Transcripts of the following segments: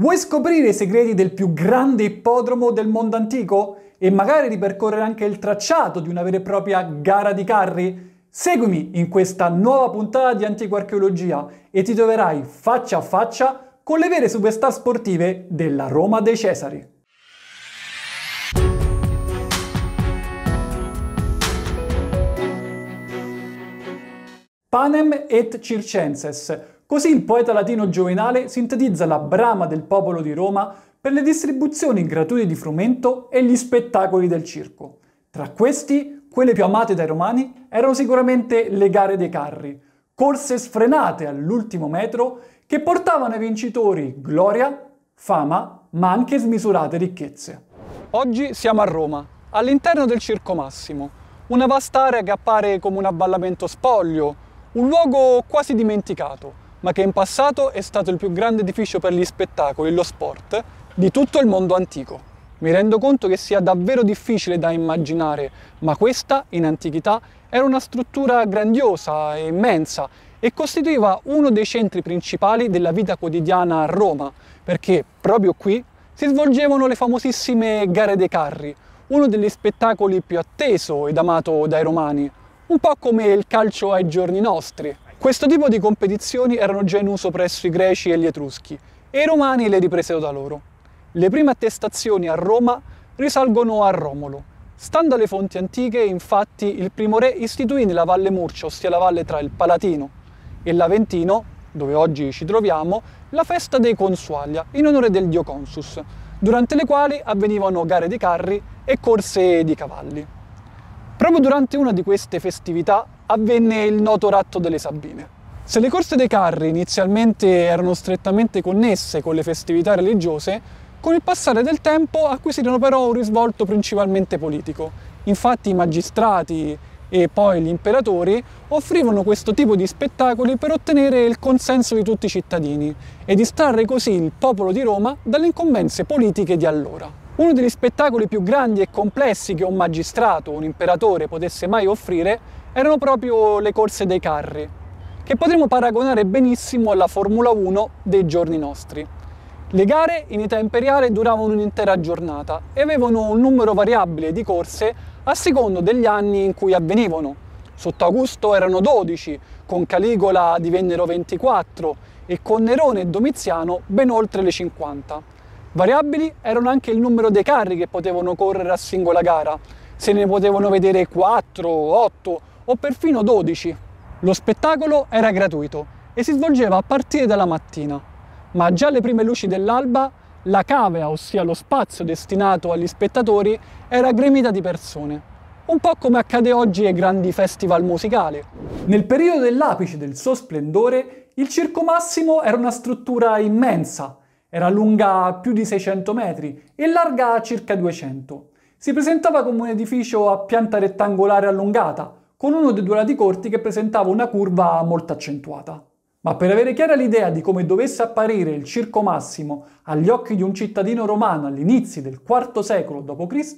Vuoi scoprire i segreti del più grande ippodromo del mondo antico? E magari ripercorrere anche il tracciato di una vera e propria gara di carri? Seguimi in questa nuova puntata di Antico Archeologia e ti troverai faccia a faccia con le vere superstar sportive della Roma dei Cesari. Panem et Circenses Così il poeta latino Giovenale sintetizza la brama del popolo di Roma per le distribuzioni gratuite di frumento e gli spettacoli del circo. Tra questi, quelle più amate dai romani erano sicuramente le gare dei carri, corse sfrenate all'ultimo metro che portavano ai vincitori gloria, fama, ma anche smisurate ricchezze. Oggi siamo a Roma, all'interno del Circo Massimo, una vasta area che appare come un abballamento spoglio, un luogo quasi dimenticato, ma che in passato è stato il più grande edificio per gli spettacoli e lo sport di tutto il mondo antico. Mi rendo conto che sia davvero difficile da immaginare, ma questa, in antichità, era una struttura grandiosa e immensa e costituiva uno dei centri principali della vita quotidiana a Roma, perché proprio qui si svolgevano le famosissime gare dei carri, uno degli spettacoli più atteso ed amato dai romani, un po' come il calcio ai giorni nostri. Questo tipo di competizioni erano già in uso presso i greci e gli etruschi e i romani le ripresero da loro. Le prime attestazioni a Roma risalgono a Romolo. Stando alle fonti antiche, infatti, il primo re istituì nella Valle Murcia, ossia la valle tra il Palatino e l'Aventino, dove oggi ci troviamo, la festa dei Consualia, in onore del dio Consus, durante le quali avvenivano gare di carri e corse di cavalli. Proprio durante una di queste festività, avvenne il noto ratto delle Sabine. Se le corse dei carri inizialmente erano strettamente connesse con le festività religiose, con il passare del tempo acquisirono però un risvolto principalmente politico. Infatti i magistrati e poi gli imperatori offrivano questo tipo di spettacoli per ottenere il consenso di tutti i cittadini e distrarre così il popolo di Roma dalle incombenze politiche di allora. Uno degli spettacoli più grandi e complessi che un magistrato o un imperatore potesse mai offrire erano proprio le corse dei carri, che potremmo paragonare benissimo alla Formula 1 dei giorni nostri. Le gare in età imperiale duravano un'intera giornata e avevano un numero variabile di corse a secondo degli anni in cui avvenivano. Sotto Augusto erano 12, con Caligola divennero 24 e con Nerone e Domiziano ben oltre le 50. Variabili erano anche il numero dei carri che potevano correre a singola gara, se ne potevano vedere 4, 8 o perfino 12. Lo spettacolo era gratuito e si svolgeva a partire dalla mattina, ma già alle prime luci dell'alba la cavea, ossia lo spazio destinato agli spettatori, era gremita di persone, un po' come accade oggi ai grandi festival musicali. Nel periodo dell'apice del suo splendore, il Circo Massimo era una struttura immensa, era lunga più di 600 metri e larga circa 200. Si presentava come un edificio a pianta rettangolare allungata, con uno dei due lati corti che presentava una curva molto accentuata. Ma per avere chiara l'idea di come dovesse apparire il circo massimo agli occhi di un cittadino romano all'inizio del IV secolo d.C.,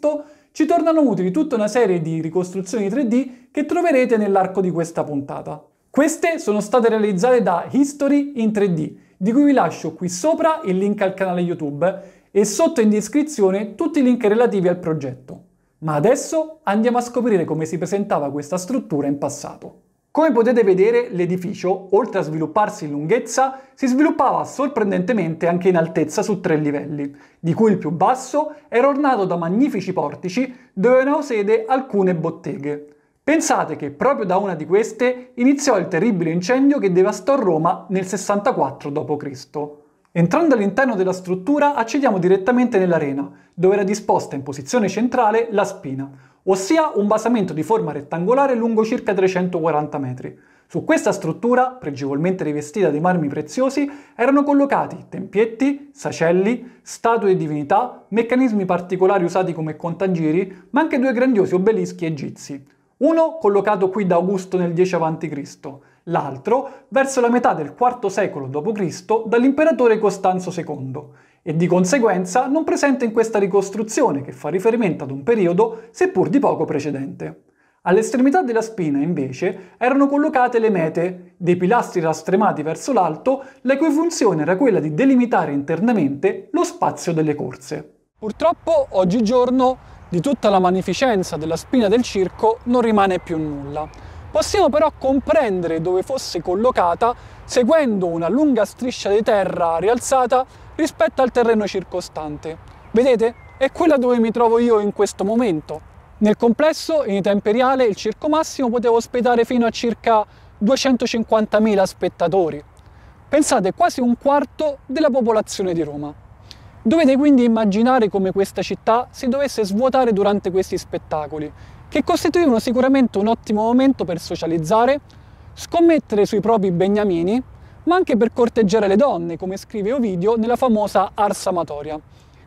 ci tornano utili tutta una serie di ricostruzioni 3D che troverete nell'arco di questa puntata. Queste sono state realizzate da History in 3D, di cui vi lascio qui sopra il link al canale YouTube e sotto in descrizione tutti i link relativi al progetto. Ma adesso andiamo a scoprire come si presentava questa struttura in passato. Come potete vedere, l'edificio, oltre a svilupparsi in lunghezza, si sviluppava sorprendentemente anche in altezza su tre livelli, di cui il più basso era ornato da magnifici portici dove avevano sede alcune botteghe. Pensate che proprio da una di queste iniziò il terribile incendio che devastò Roma nel 64 d.C. Entrando all'interno della struttura accediamo direttamente nell'arena, dove era disposta in posizione centrale la spina, ossia un basamento di forma rettangolare lungo circa 340 metri. Su questa struttura, pregevolmente rivestita di marmi preziosi, erano collocati tempietti, sacelli, statue di divinità, meccanismi particolari usati come contagiri, ma anche due grandiosi obelischi egizi. Uno collocato qui da Augusto nel 10 a.C., l'altro verso la metà del IV secolo d.C. dall'imperatore Costanzo II e di conseguenza non presente in questa ricostruzione che fa riferimento ad un periodo seppur di poco precedente. All'estremità della spina, invece, erano collocate le mete, dei pilastri rastremati verso l'alto, la cui funzione era quella di delimitare internamente lo spazio delle corse. Purtroppo, oggigiorno, di tutta la magnificenza della spina del circo non rimane più nulla. Possiamo però comprendere dove fosse collocata seguendo una lunga striscia di terra rialzata rispetto al terreno circostante. Vedete? È quella dove mi trovo io in questo momento. Nel complesso, in età imperiale, il circo massimo poteva ospitare fino a circa 250.000 spettatori. Pensate, quasi un quarto della popolazione di Roma. Dovete quindi immaginare come questa città si dovesse svuotare durante questi spettacoli che costituivano sicuramente un ottimo momento per socializzare, scommettere sui propri beniamini, ma anche per corteggiare le donne, come scrive Ovidio nella famosa Ars Amatoria.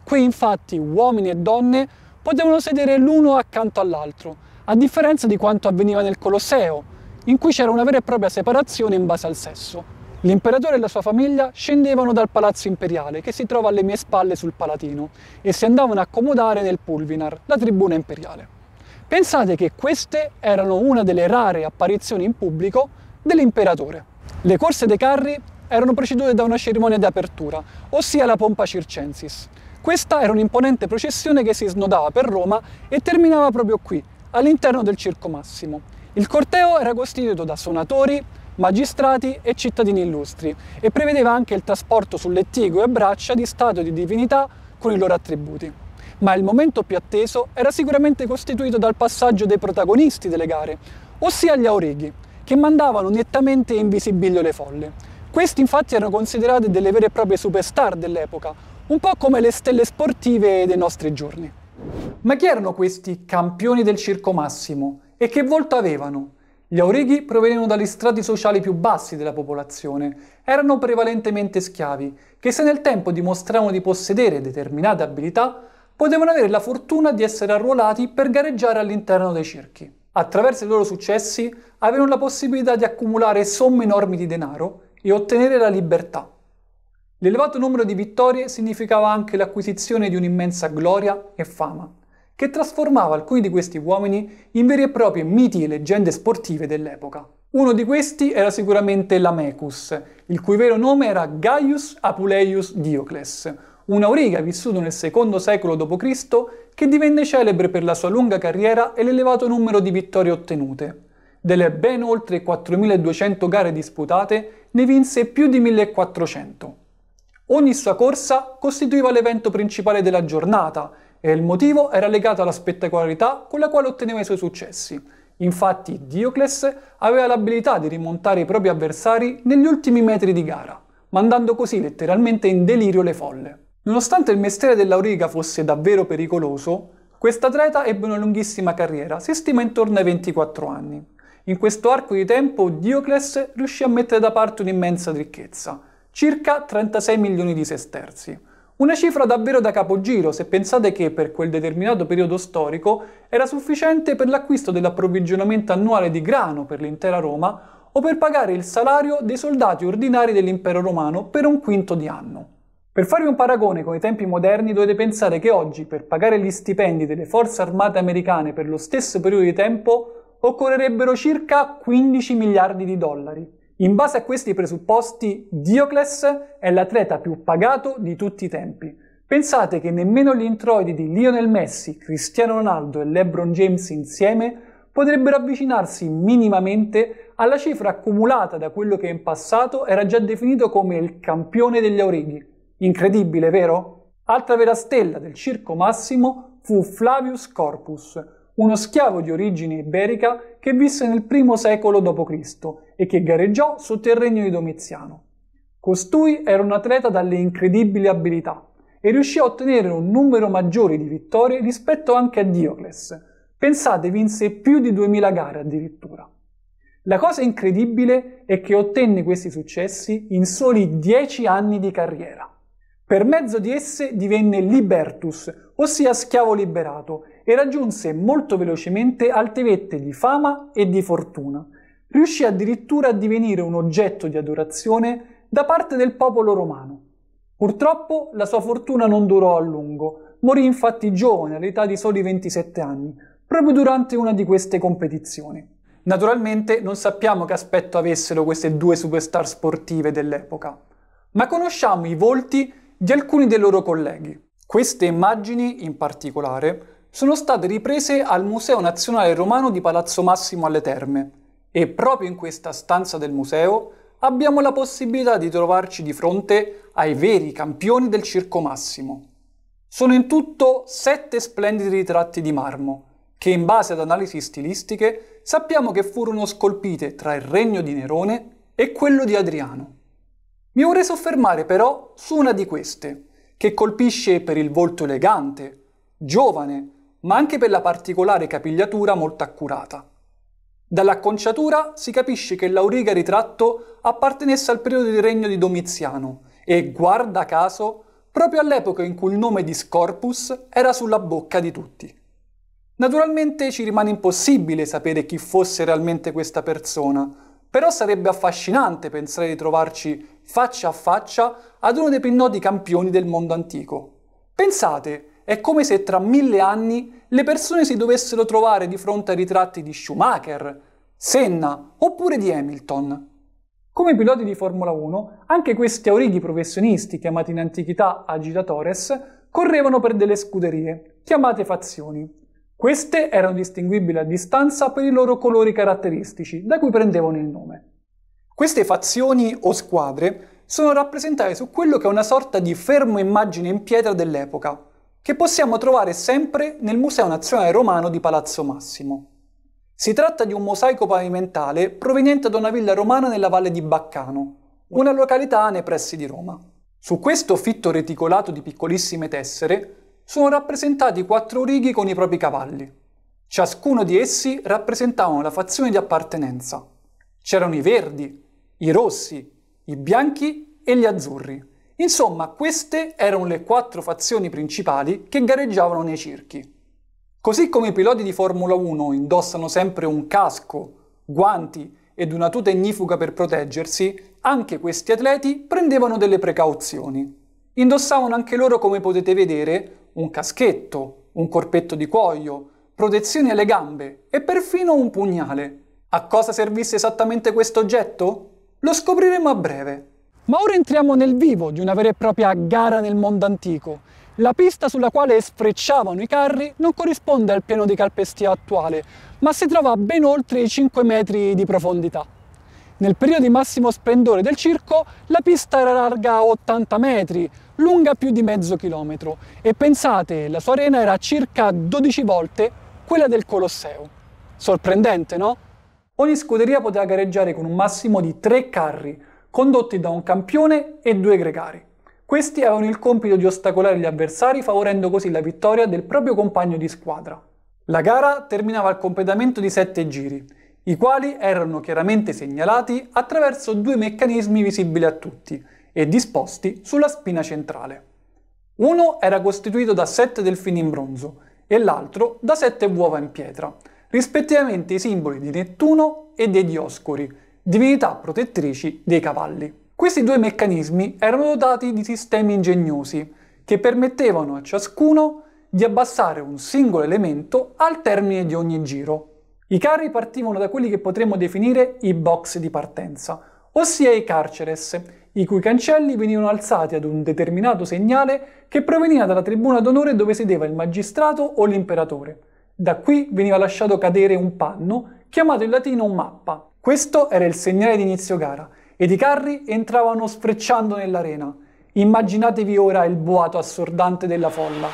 Qui infatti uomini e donne potevano sedere l'uno accanto all'altro, a differenza di quanto avveniva nel Colosseo, in cui c'era una vera e propria separazione in base al sesso. L'imperatore e la sua famiglia scendevano dal palazzo imperiale, che si trova alle mie spalle sul Palatino, e si andavano a accomodare nel Pulvinar, la tribuna imperiale. Pensate che queste erano una delle rare apparizioni in pubblico dell'imperatore. Le corse dei carri erano precedute da una cerimonia di apertura, ossia la pompa circensis. Questa era un'imponente processione che si snodava per Roma e terminava proprio qui, all'interno del Circo Massimo. Il corteo era costituito da suonatori, magistrati e cittadini illustri e prevedeva anche il trasporto su lettigo e braccia di statue di divinità con i loro attributi ma il momento più atteso era sicuramente costituito dal passaggio dei protagonisti delle gare, ossia gli aurighi, che mandavano nettamente in visibilio le folle. Questi infatti erano considerati delle vere e proprie superstar dell'epoca, un po' come le stelle sportive dei nostri giorni. Ma chi erano questi campioni del circo massimo e che volto avevano? Gli aurighi provenivano dagli strati sociali più bassi della popolazione, erano prevalentemente schiavi, che se nel tempo dimostravano di possedere determinate abilità, potevano avere la fortuna di essere arruolati per gareggiare all'interno dei circhi. Attraverso i loro successi avevano la possibilità di accumulare somme enormi di denaro e ottenere la libertà. L'elevato numero di vittorie significava anche l'acquisizione di un'immensa gloria e fama, che trasformava alcuni di questi uomini in veri e propri miti e leggende sportive dell'epoca. Uno di questi era sicuramente Lamecus, il cui vero nome era Gaius Apuleius Diocles, un auriga vissuto nel secondo secolo d.C. che divenne celebre per la sua lunga carriera e l'elevato numero di vittorie ottenute. Delle ben oltre 4.200 gare disputate, ne vinse più di 1.400. Ogni sua corsa costituiva l'evento principale della giornata e il motivo era legato alla spettacolarità con la quale otteneva i suoi successi. Infatti Diocles aveva l'abilità di rimontare i propri avversari negli ultimi metri di gara mandando così letteralmente in delirio le folle. Nonostante il mestiere dell'auriga fosse davvero pericoloso, quest'atleta ebbe una lunghissima carriera, si stima intorno ai 24 anni. In questo arco di tempo Diocles riuscì a mettere da parte un'immensa ricchezza, circa 36 milioni di sesterzi. Una cifra davvero da capogiro se pensate che per quel determinato periodo storico era sufficiente per l'acquisto dell'approvvigionamento annuale di grano per l'intera Roma o per pagare il salario dei soldati ordinari dell'impero romano per un quinto di anno. Per fare un paragone con i tempi moderni dovete pensare che oggi per pagare gli stipendi delle forze armate americane per lo stesso periodo di tempo occorrerebbero circa 15 miliardi di dollari. In base a questi presupposti, Diocles è l'atleta più pagato di tutti i tempi. Pensate che nemmeno gli introiti di Lionel Messi, Cristiano Ronaldo e LeBron James insieme potrebbero avvicinarsi minimamente alla cifra accumulata da quello che in passato era già definito come il campione degli aurighi, Incredibile, vero? Altra vera stella del Circo Massimo fu Flavius Corpus, uno schiavo di origine iberica che visse nel I secolo d.C. e che gareggiò sotto il regno di Domiziano. Costui era un atleta dalle incredibili abilità e riuscì a ottenere un numero maggiore di vittorie rispetto anche a Diocles. Pensate, vinse più di 2000 gare addirittura. La cosa incredibile è che ottenne questi successi in soli 10 anni di carriera. Per mezzo di esse divenne libertus, ossia schiavo liberato, e raggiunse molto velocemente alte vette di fama e di fortuna. Riuscì addirittura a divenire un oggetto di adorazione da parte del popolo romano. Purtroppo la sua fortuna non durò a lungo, morì infatti giovane all'età di soli 27 anni, proprio durante una di queste competizioni. Naturalmente non sappiamo che aspetto avessero queste due superstar sportive dell'epoca, ma conosciamo i volti di alcuni dei loro colleghi. Queste immagini, in particolare, sono state riprese al Museo Nazionale Romano di Palazzo Massimo alle Terme e proprio in questa stanza del museo abbiamo la possibilità di trovarci di fronte ai veri campioni del Circo Massimo. Sono in tutto sette splendidi ritratti di marmo, che in base ad analisi stilistiche sappiamo che furono scolpite tra il regno di Nerone e quello di Adriano. Mi vorrei soffermare però su una di queste, che colpisce per il volto elegante, giovane, ma anche per la particolare capigliatura molto accurata. Dall'acconciatura si capisce che l'auriga ritratto appartenesse al periodo di regno di Domiziano e, guarda caso, proprio all'epoca in cui il nome di Scorpus era sulla bocca di tutti. Naturalmente ci rimane impossibile sapere chi fosse realmente questa persona, però sarebbe affascinante pensare di trovarci faccia a faccia ad uno dei più noti campioni del mondo antico. Pensate, è come se tra mille anni le persone si dovessero trovare di fronte ai ritratti di Schumacher, Senna oppure di Hamilton. Come piloti di Formula 1, anche questi aurighi professionisti, chiamati in antichità agitatores, correvano per delle scuderie, chiamate fazioni. Queste erano distinguibili a distanza per i loro colori caratteristici, da cui prendevano il nome. Queste fazioni o squadre sono rappresentate su quello che è una sorta di fermo immagine in pietra dell'epoca, che possiamo trovare sempre nel Museo Nazionale Romano di Palazzo Massimo. Si tratta di un mosaico pavimentale proveniente da una villa romana nella valle di Baccano, una località nei pressi di Roma. Su questo fitto reticolato di piccolissime tessere sono rappresentati quattro righi con i propri cavalli. Ciascuno di essi rappresentava la fazione di appartenenza. C'erano i verdi, i rossi, i bianchi e gli azzurri. Insomma, queste erano le quattro fazioni principali che gareggiavano nei circhi. Così come i piloti di Formula 1 indossano sempre un casco, guanti ed una tuta ignifuga per proteggersi, anche questi atleti prendevano delle precauzioni. Indossavano anche loro, come potete vedere, un caschetto, un corpetto di cuoio, protezioni alle gambe e perfino un pugnale. A cosa servisse esattamente questo oggetto? Lo scopriremo a breve. Ma ora entriamo nel vivo di una vera e propria gara nel mondo antico. La pista sulla quale sfrecciavano i carri non corrisponde al piano di calpestio attuale, ma si trova ben oltre i 5 metri di profondità. Nel periodo di massimo splendore del circo, la pista era larga 80 metri, lunga più di mezzo chilometro e pensate, la sua arena era circa 12 volte quella del Colosseo. Sorprendente, no? ogni scuderia poteva gareggiare con un massimo di tre carri, condotti da un campione e due gregari. Questi avevano il compito di ostacolare gli avversari favorendo così la vittoria del proprio compagno di squadra. La gara terminava al completamento di sette giri, i quali erano chiaramente segnalati attraverso due meccanismi visibili a tutti e disposti sulla spina centrale. Uno era costituito da sette delfini in bronzo e l'altro da sette uova in pietra, rispettivamente i simboli di Nettuno e dei Dioscuri, divinità protettrici dei cavalli. Questi due meccanismi erano dotati di sistemi ingegnosi che permettevano a ciascuno di abbassare un singolo elemento al termine di ogni giro. I carri partivano da quelli che potremmo definire i box di partenza, ossia i carceres, i cui cancelli venivano alzati ad un determinato segnale che proveniva dalla tribuna d'onore dove sedeva il magistrato o l'imperatore, da qui veniva lasciato cadere un panno, chiamato in latino mappa. Questo era il segnale di inizio gara ed i carri entravano sfrecciando nell'arena. Immaginatevi ora il boato assordante della folla.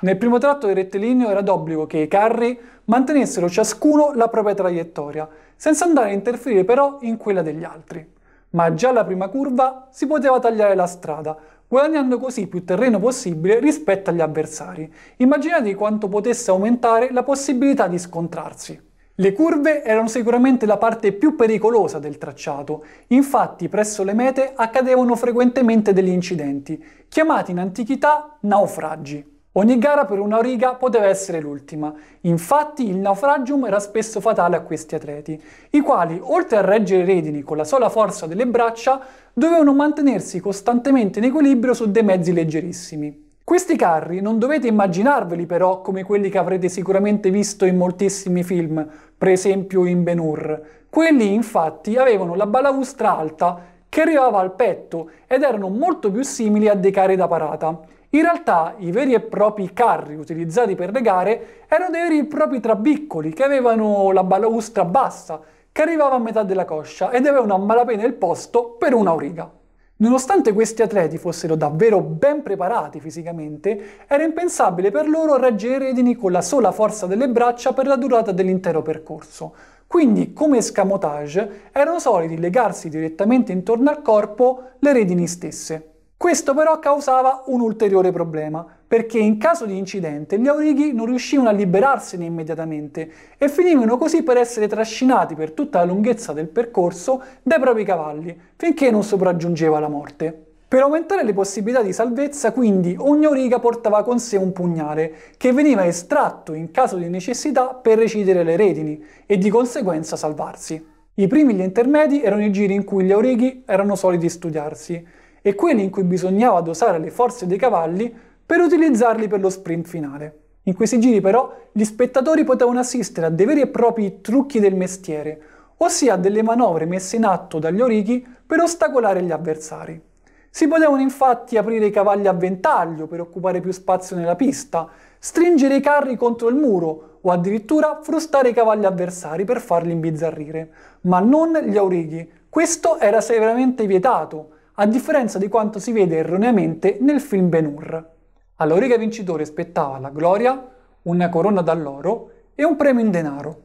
Nel primo tratto del rettilineo era d'obbligo che i carri mantenessero ciascuno la propria traiettoria, senza andare a interferire però in quella degli altri. Ma già alla prima curva si poteva tagliare la strada, guadagnando così più terreno possibile rispetto agli avversari. Immaginate quanto potesse aumentare la possibilità di scontrarsi. Le curve erano sicuramente la parte più pericolosa del tracciato, infatti presso le mete accadevano frequentemente degli incidenti, chiamati in antichità naufragi. Ogni gara per una riga poteva essere l'ultima, infatti il naufragium era spesso fatale a questi atleti, i quali, oltre a reggere redini con la sola forza delle braccia, dovevano mantenersi costantemente in equilibrio su dei mezzi leggerissimi. Questi carri non dovete immaginarveli però come quelli che avrete sicuramente visto in moltissimi film, per esempio in Ben Hur. Quelli infatti avevano la balaustra alta che arrivava al petto ed erano molto più simili a dei carri da parata. In realtà i veri e propri carri utilizzati per le gare erano dei veri e propri trabiccoli che avevano la balaustra bassa che arrivava a metà della coscia ed avevano a malapena il posto per una origa. Nonostante questi atleti fossero davvero ben preparati fisicamente, era impensabile per loro reggere redini con la sola forza delle braccia per la durata dell'intero percorso. Quindi, come escamotage, erano soliti legarsi direttamente intorno al corpo le redini stesse. Questo però causava un ulteriore problema, perché in caso di incidente gli aurighi non riuscivano a liberarsene immediatamente e finivano così per essere trascinati per tutta la lunghezza del percorso dai propri cavalli, finché non sopraggiungeva la morte. Per aumentare le possibilità di salvezza, quindi, ogni auriga portava con sé un pugnale, che veniva estratto in caso di necessità per recidere le retini e di conseguenza salvarsi. I primi gli intermedi erano i giri in cui gli aurighi erano soliti studiarsi, e quelli in cui bisognava dosare le forze dei cavalli per utilizzarli per lo sprint finale. In questi giri però gli spettatori potevano assistere a dei veri e propri trucchi del mestiere, ossia delle manovre messe in atto dagli orichi per ostacolare gli avversari. Si potevano infatti aprire i cavalli a ventaglio per occupare più spazio nella pista, stringere i carri contro il muro o addirittura frustare i cavalli avversari per farli imbizzarrire, ma non gli aurichi. Questo era severamente vietato a differenza di quanto si vede erroneamente nel film Ben Hur. All'origa vincitore spettava la gloria, una corona d'alloro e un premio in denaro,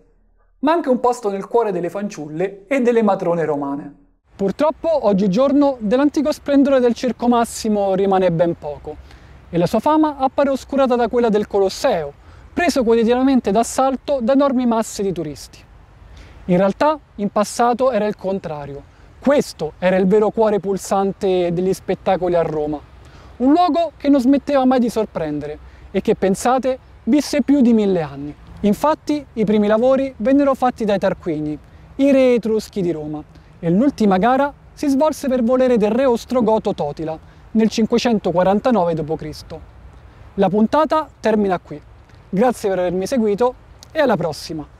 ma anche un posto nel cuore delle fanciulle e delle matrone romane. Purtroppo oggigiorno dell'antico splendore del Circo Massimo rimane ben poco e la sua fama appare oscurata da quella del Colosseo, preso quotidianamente d'assalto da enormi masse di turisti. In realtà in passato era il contrario questo era il vero cuore pulsante degli spettacoli a Roma. Un luogo che non smetteva mai di sorprendere e che, pensate, visse più di mille anni. Infatti, i primi lavori vennero fatti dai Tarquini, i re etruschi di Roma, e l'ultima gara si svolse per volere del re ostrogoto Totila nel 549 d.C. La puntata termina qui. Grazie per avermi seguito e alla prossima!